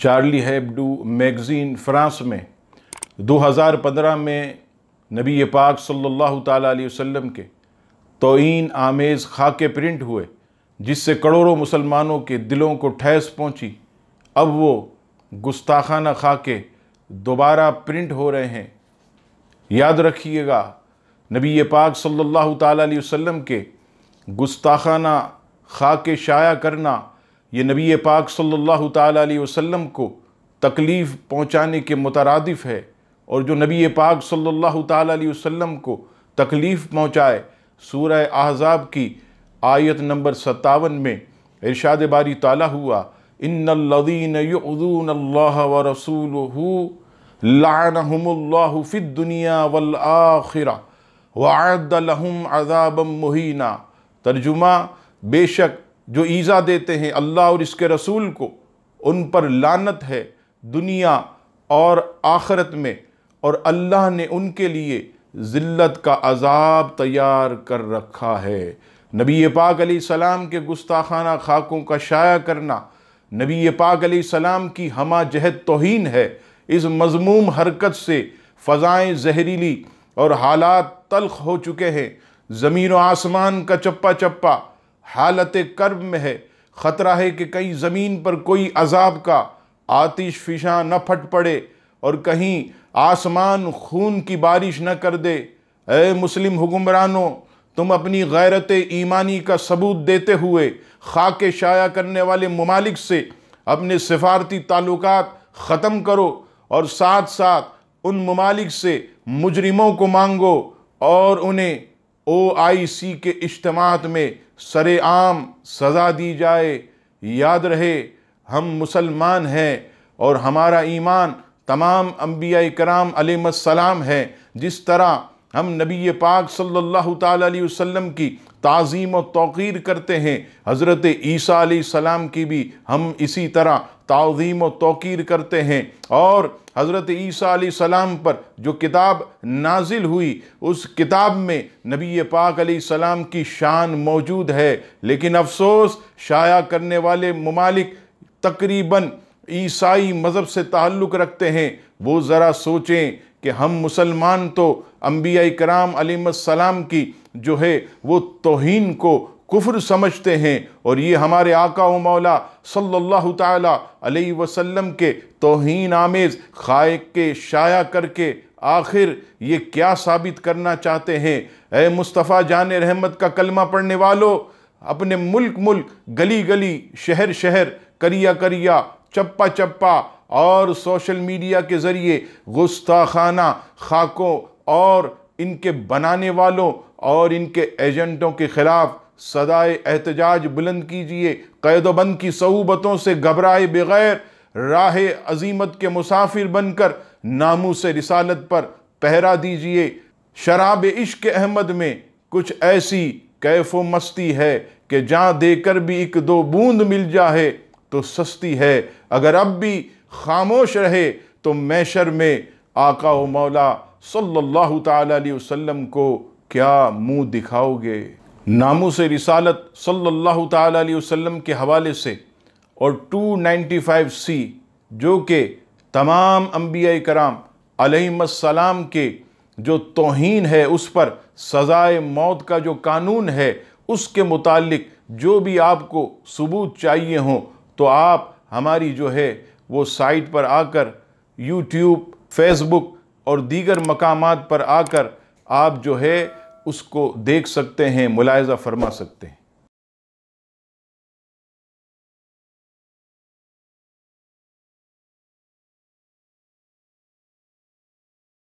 Charlie हेबडू magazine France में 2015 में नबी पाक सल्लल्लाहु अलैहि वसल्लम के तोइन आमेज़ खाके प्रिंट हुए जिससे करोड़ों मुसलमानों के दिलों को ठेस पहुंची अब वो गुस्ताखाना खाके दोबारा प्रिंट हो रहे हैं याद रखिएगा नबी पाक सल्लल्लाहु अलैहि वसल्लम के गुस्ताखाना खाके शाया करना ये नबी पाक सल्लल्लाहु अलैहि वसल्लम को तकलीफ़ पहुँचाने के मुतरदफ़ है और जो नबी पाक सल्लल्लाहु अलैहि वसल्लम को तकलीफ़ पहुँचाए सूर अहज़ाब की आयत नंबर सत्तावन में इरशाद बारी ताला हुआ इन लदीन अल्लाह व रसूल लानहमुल्लाफ़िद दुनिया वल अजाब मुहिना तर्जुमा बेशक जो ईज़ा देते हैं अल्लाह और इसके रसूल को उन पर लानत है दुनिया और आखरत में और अल्लाह ने उनके लिए ज़िल्लत का अजाब तैयार कर रखा है नबी पाक अली सलाम के गुस्ताखाना खाकों का शाया करना नबी पाक अली सलाम की हमा जहद तोहन है इस मजमूम हरकत से फ़जाएँ जहरीली और हालात तलख हो चुके हैं ज़मीन व आसमान का चप्पा चप्पा हालत कर्ब में है ख़तरा है कि कहीं ज़मीन पर कोई अजाब का आतिश फिशा न फट पड़े और कहीं आसमान खून की बारिश न कर दे ए मुस्लिम हुक्मरानों तुम अपनी गैरत ईमानी का सबूत देते हुए खाक शाया करने वाले ममालिक से अपने सिफारती ताल्लुक ख़त्म करो और साथ साथ उन ममालिक से मुजरिमों को मांगो और उन्हें ओआईसी के इज्तमात में सरेआम सज़ा दी जाए याद रहे हम मुसलमान हैं और हमारा ईमान तमाम अम्बिया कराम सलाम है जिस तरह हम नबी पाक सल्लल्लाहु अलैहि वसल्लम की ताज़ीम और तोक़ीर करते हैं हज़रत ईसा सलाम की भी हम इसी तरह ताज़ीम और तोक़ीर करते हैं और हज़रत ईसा सलाम पर जो किताब नाजिल हुई उस किताब में नबी पाक सलाम की शान मौजूद है लेकिन अफसोस शाया करने वाले ममालिक तकरीबन ईसाई मज़हब से ताल्लुक़ रखते हैं वो ज़रा सोचें कि हम मुसलमान तो अम्बिया कराम सलाम की जो है वो तोहन को कुफ्र समझते हैं और ये हमारे आका मौला सल्लल्लाहु सल्ला वसल्लम के तोहन आमेज़ खाक के शाया करके आखिर ये क्या साबित करना चाहते हैं ए मुस्तफ़ा जान रहमत का कलमा पढ़ने वालों अपने मुल्क मुल्क गली गली शहर शहर करिया करिया चप्पा चप्पा और सोशल मीडिया के ज़रिए गुस्ताखाना खाकों और इनके बनाने वालों और इनके एजेंटों के ख़िलाफ़ सदाए एहतजाज बुलंद कीजिए कैदोबंद की सहूबतों से घबराए बगैर राह अजीमत के मुसाफिर बनकर नामों से रिसालत पर पहरा दीजिए शराब इश्क अहमद में कुछ ऐसी कैफो मस्ती है कि जहाँ देकर भी एक दो बूंद मिल जाए तो सस्ती है अगर अब भी खामोश रहे तो मैशर में आका व मौला सल्लल्लाहु अलैहि वसल्लम को क्या मुंह दिखाओगे नामों से रिसालत सल्लल्लाहु अलैहि वसल्लम के हवाले से और 295 सी जो कि तमाम अम्बिया कराम सलाम के जो तोहन है उस पर सज़ाए मौत का जो कानून है उसके मुतालिक जो भी आपको सबूत चाहिए हों तो आप हमारी जो है वो साइट पर आकर यूट्यूब फेसबुक और दीगर मकाम पर आकर आप जो है उसको देख सकते हैं मुलायजा फरमा सकते हैं